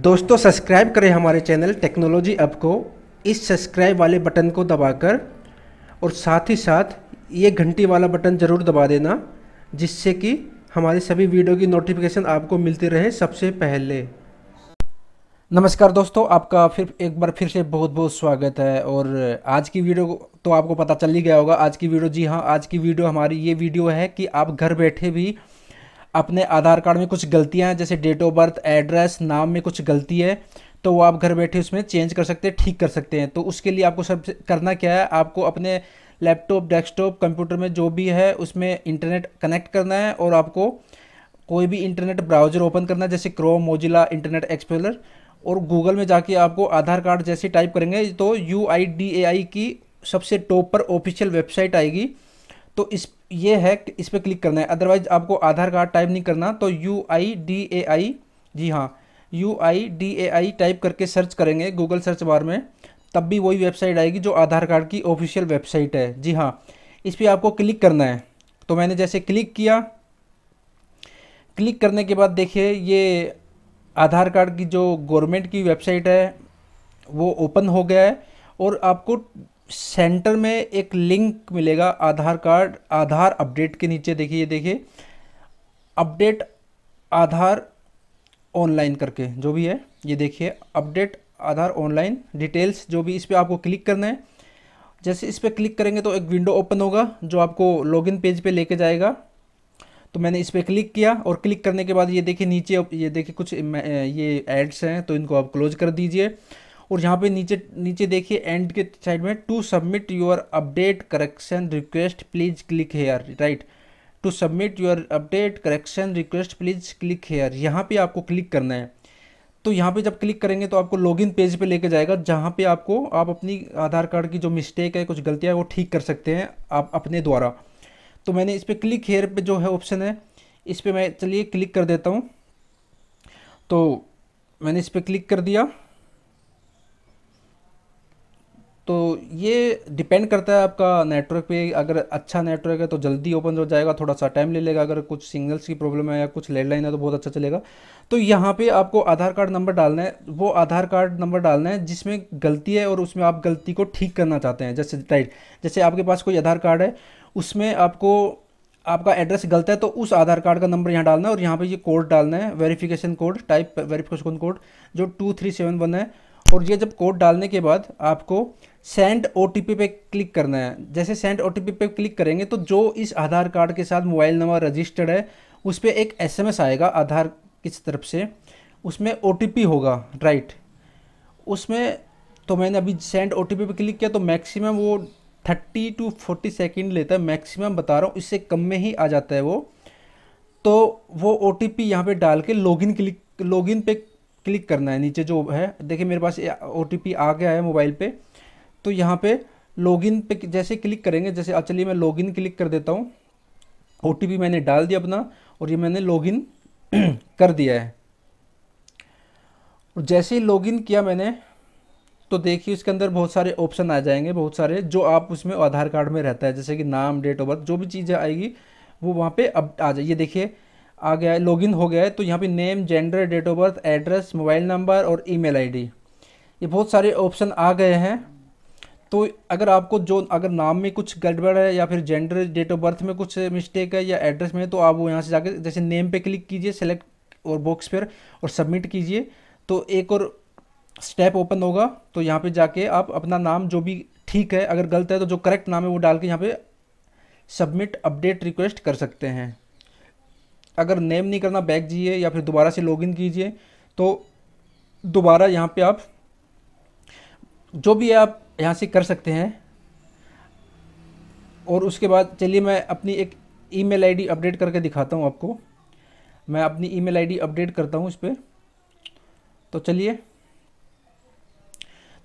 दोस्तों सब्सक्राइब करें हमारे चैनल टेक्नोलॉजी अप को इस सब्सक्राइब वाले बटन को दबाकर और साथ ही साथ ये घंटी वाला बटन ज़रूर दबा देना जिससे कि हमारी सभी वीडियो की नोटिफिकेशन आपको मिलती रहे सबसे पहले नमस्कार दोस्तों आपका फिर एक बार फिर से बहुत बहुत स्वागत है और आज की वीडियो तो आपको पता चल ही गया होगा आज की वीडियो जी हाँ आज की वीडियो हमारी ये वीडियो है कि आप घर बैठे भी अपने आधार कार्ड में कुछ गलतियाँ हैं जैसे डेट ऑफ बर्थ एड्रेस नाम में कुछ गलती है तो वो आप घर बैठे उसमें चेंज कर सकते हैं ठीक कर सकते हैं तो उसके लिए आपको सब करना क्या है आपको अपने लैपटॉप डेस्कटॉप कंप्यूटर में जो भी है उसमें इंटरनेट कनेक्ट करना है और आपको कोई भी इंटरनेट ब्राउजर ओपन करना है जैसे क्रोम मोजिला इंटरनेट एक्सप्लोरर और गूगल में जाके आपको आधार कार्ड जैसे टाइप करेंगे तो यू की सबसे टॉप पर ऑफिशियल वेबसाइट आएगी तो इस ये है इस पर क्लिक करना है अदरवाइज आपको आधार कार्ड टाइप नहीं करना तो you I D A I जी हाँ U I D A I type करके सर्च करेंगे गूगल सर्च बार में तब भी वही वेबसाइट आएगी जो आधार कार्ड की ऑफिशियल वेबसाइट है जी हाँ इस पर आपको क्लिक करना है तो मैंने जैसे क्लिक किया क्लिक करने के बाद देखिए ये आधार कार्ड की जो गवर्नमेंट की वेबसाइट है वो ओपन हो गया है और आपको सेंटर में एक लिंक मिलेगा आधार कार्ड आधार अपडेट के नीचे देखिए ये देखिए अपडेट आधार ऑनलाइन करके जो भी है ये देखिए अपडेट आधार ऑनलाइन डिटेल्स जो भी इस पर आपको क्लिक करना है जैसे इस पर क्लिक करेंगे तो एक विंडो ओपन होगा जो आपको लॉगिन पेज पे लेके जाएगा तो मैंने इस पर क्लिक किया और क्लिक करने के बाद ये देखिए नीचे ये देखिए कुछ ये एड्स हैं तो इनको आप क्लोज कर दीजिए और यहाँ पे नीचे नीचे देखिए एंड के साइड में to submit your update correction request please click here right to submit your update correction request please click here यहाँ पे आपको क्लिक करना है तो यहाँ पे जब क्लिक करेंगे तो आपको लॉगिन पेज पे लेके जाएगा जहाँ पे आपको आप अपनी आधार कार्ड की जो मिस्टेक है कुछ गलतियाँ वो ठीक कर सकते हैं आप अपने द्वारा तो मैंने इस पर क्लिक हेयर पे जो है ऑप्शन है इस पर मैं चलिए क्लिक कर देता हूँ तो मैंने इस पर क्लिक कर दिया ये डिपेंड करता है आपका नेटवर्क पे अगर अच्छा नेटवर्क है तो जल्दी ओपन हो जाएगा थोड़ा सा टाइम ले लेगा अगर कुछ सिग्नल्स की प्रॉब्लम है या कुछ लैंडलाइन है तो बहुत अच्छा चलेगा तो यहाँ पे आपको आधार कार्ड नंबर डालना है वो आधार कार्ड नंबर डालना है जिसमें गलती है और उसमें आप गलती को ठीक करना चाहते हैं जैसे राइट जैसे आपके पास कोई आधार कार्ड है उसमें आपको आपका एड्रेस गलत है तो उस आधार कार्ड का नंबर यहाँ डालना है और यहाँ पे ये कोड डालना है verification code type verification code जो टू थ्री सेवन वन है और ये जब कोड डालने के बाद आपको सेंड ओ पे क्लिक करना है जैसे सेंड ओ पे क्लिक करेंगे तो जो इस आधार कार्ड के साथ मोबाइल नंबर रजिस्टर्ड है उस पर एक एस आएगा आधार किस तरफ से उसमें ओ होगा राइट उसमें तो मैंने अभी सेंड ओ पे क्लिक किया तो मैक्सिमम वो थर्टी टू फोर्टी सेकेंड लेता है मैक्सिमम बता रहा हूँ इससे कम में ही आ जाता है वो तो वो ओ टी पी यहाँ पर डाल के लॉगिन क्लिक लॉगिन पे क्लिक करना है नीचे जो है देखिए मेरे पास ओ आ गया है मोबाइल पे तो यहाँ पे लॉगिन पे जैसे क्लिक करेंगे जैसे चलिए मैं लॉगिन क्लिक कर देता हूँ ओ मैंने डाल दिया अपना और ये मैंने लॉगिन कर दिया है और जैसे ही लॉगिन किया मैंने तो देखिए इसके अंदर बहुत सारे ऑप्शन आ जाएंगे बहुत सारे जो आप उसमें आधार कार्ड में रहता है जैसे कि नाम डेट ऑफ बर्थ जो भी चीज़ें आएगी वो वहाँ पर अब आ जाए ये देखिए आ गया है लॉगिन हो गया है तो यहाँ पे name gender date of birth address mobile number और ईमेल आईडी ये बहुत सारे ऑप्शन आ गए हैं तो अगर आपको जो अगर नाम में कुछ गड़बड़ है या फिर जेंडर डेट ऑफ बर्थ में कुछ मिस्टेक है या एड्रेस में तो आप वो यहाँ से जाकर जैसे नेम पे क्लिक कीजिए सेलेक्ट और बॉक्स पर और सबमिट कीजिए तो एक और स्टेप ओपन होगा तो यहाँ पर जाके आप अपना नाम जो भी ठीक है अगर गलत है तो जो करेक्ट नाम है वो डाल के यहाँ पर सबमिट अपडेट रिक्वेस्ट कर सकते हैं अगर नेम नहीं करना बैक जाइए या फिर दोबारा से लॉगिन कीजिए तो दोबारा यहाँ पे आप जो भी आप यहाँ से कर सकते हैं और उसके बाद चलिए मैं अपनी एक ईमेल आईडी अपडेट करके दिखाता हूँ आपको मैं अपनी ईमेल आईडी अपडेट करता हूँ इस पर तो चलिए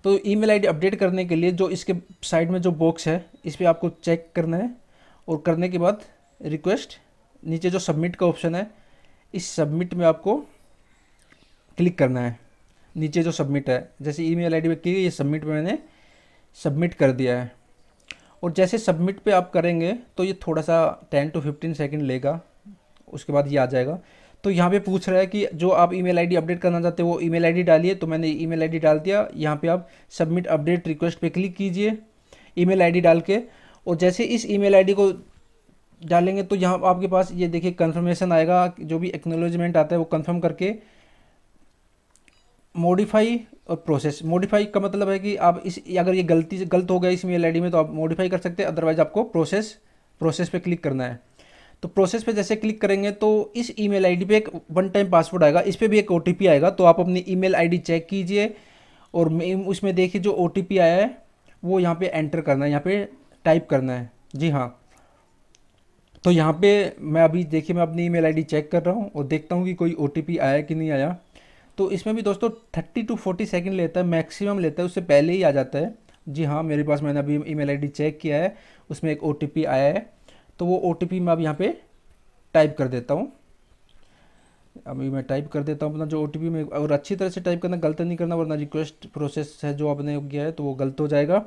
तो ईमेल आईडी अपडेट करने के लिए जो इसके साइड में जो बॉक्स है इस पर आपको चेक करना है और करने के बाद रिक्वेस्ट नीचे जो सबमिट का ऑप्शन है इस सबमिट में आपको क्लिक करना है नीचे जो सबमिट है जैसे ईमेल आईडी पे क्लिक ये सबमिट में मैंने सबमिट कर दिया है और जैसे सबमिट पे आप करेंगे तो ये थोड़ा सा टेन टू फिफ्टीन सेकेंड लेगा उसके बाद ये आ जाएगा तो यहाँ पे पूछ रहा है कि जो आप ईमेल आईडी अपडेट करना चाहते हो वो ईमेल आईडी डालिए तो मैंने ईमेल आईडी डाल दिया यहाँ पे आप सबमिट अपडेट रिक्वेस्ट पे क्लिक कीजिए ईमेल आईडी डाल के और जैसे इस ईमेल आईडी को डालेंगे तो यहाँ आपके पास ये देखिए कंफर्मेशन आएगा जो भी एक्नोलॉजमेंट आता है वो कंफर्म करके मॉडिफाई और प्रोसेस मॉडिफाई का मतलब है कि आप इस अगर ये गलती गलत हो गया इसमें एल में तो आप मॉडिफाई कर सकते हैं अदरवाइज आपको प्रोसेस प्रोसेस पे क्लिक करना है तो प्रोसेस पे जैसे क्लिक करेंगे तो इस ईमेल आईडी पे एक वन टाइम पासवर्ड आएगा इस पर भी एक ओ आएगा तो आप अपनी ईमेल आईडी चेक कीजिए और उसमें देखिए जो ओ आया है वो यहाँ पर एंटर करना है यहाँ पर टाइप करना है जी हाँ तो यहाँ पे मैं अभी देखिए मैं अपनी ईमेल आईडी चेक कर रहा हूँ और देखता हूँ कि कोई ओ आया कि नहीं आया तो इसमें भी दोस्तों थर्टी टू फोर्टी सेकेंड लेता है मैक्सिमम लेता है उससे पहले ही आ जाता है जी हाँ मेरे पास मैंने अभी ईमेल आईडी चेक किया है उसमें एक ओ आया है तो वो ओ मैं अब यहाँ पर टाइप कर देता हूँ अभी मैं टाइप कर देता हूँ अपना जो ओ में और अच्छी तरह से टाइप करना गलत नहीं करना वरना रिक्वेस्ट प्रोसेस है जो आपने किया है तो वो गलत हो जाएगा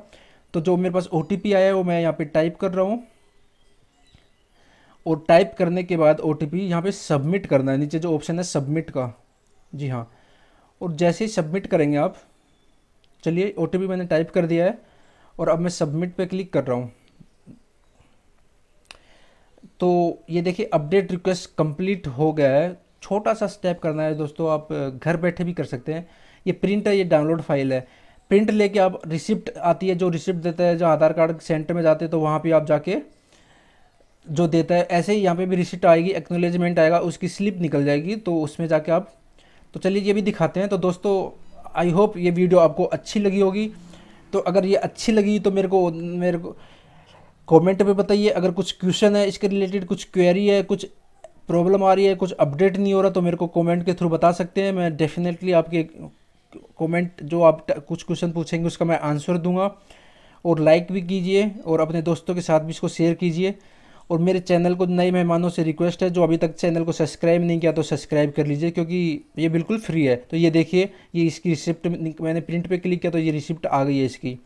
तो जो मेरे पास ओ आया है वो मैं यहाँ पर टाइप कर रहा हूँ और टाइप करने के बाद ओ टी पी यहाँ पर सबमिट करना है नीचे जो ऑप्शन है सबमिट का जी हाँ और जैसे ही सबमिट करेंगे आप चलिए ओ टी पी मैंने टाइप कर दिया है और अब मैं सबमिट पे क्लिक कर रहा हूँ तो ये देखिए अपडेट रिक्वेस्ट कंप्लीट हो गया है छोटा सा स्टेप करना है दोस्तों आप घर बैठे भी कर सकते हैं ये प्रिंट है ये डाउनलोड फाइल है प्रिंट लेके आप रिसिप्ट आती है जो रिसिप्ट देता है जो आधार कार्ड सेंटर में जाते हैं तो वहाँ पे आप जाके जो देता है ऐसे ही यहाँ पे भी रिसिप्ट आएगी एक्नोलेजमेंट आएगा उसकी स्लिप निकल जाएगी तो उसमें जाके आप तो चलिए ये भी दिखाते हैं तो दोस्तों आई होप ये वीडियो आपको अच्छी लगी होगी तो अगर ये अच्छी लगी तो मेरे को मेरे को कॉमेंट पर बताइए अगर कुछ क्वेश्चन है इसके रिलेटेड कुछ क्वेरी है कुछ प्रॉब्लम आ रही है कुछ अपडेट नहीं हो रहा तो मेरे को कमेंट के थ्रू बता सकते हैं मैं डेफिनेटली आपके कमेंट जो आप कुछ क्वेश्चन पूछेंगे उसका मैं आंसर दूंगा और लाइक भी कीजिए और अपने दोस्तों के साथ भी इसको शेयर कीजिए और मेरे चैनल को नए मेहमानों से रिक्वेस्ट है जो अभी तक चैनल को सब्सक्राइब नहीं किया तो सब्सक्राइब कर लीजिए क्योंकि ये बिल्कुल फ्री है तो ये देखिए ये इसकी रिसिप्ट मैंने प्रिंट पे क्लिक किया तो ये रिसिप्ट आ गई है इसकी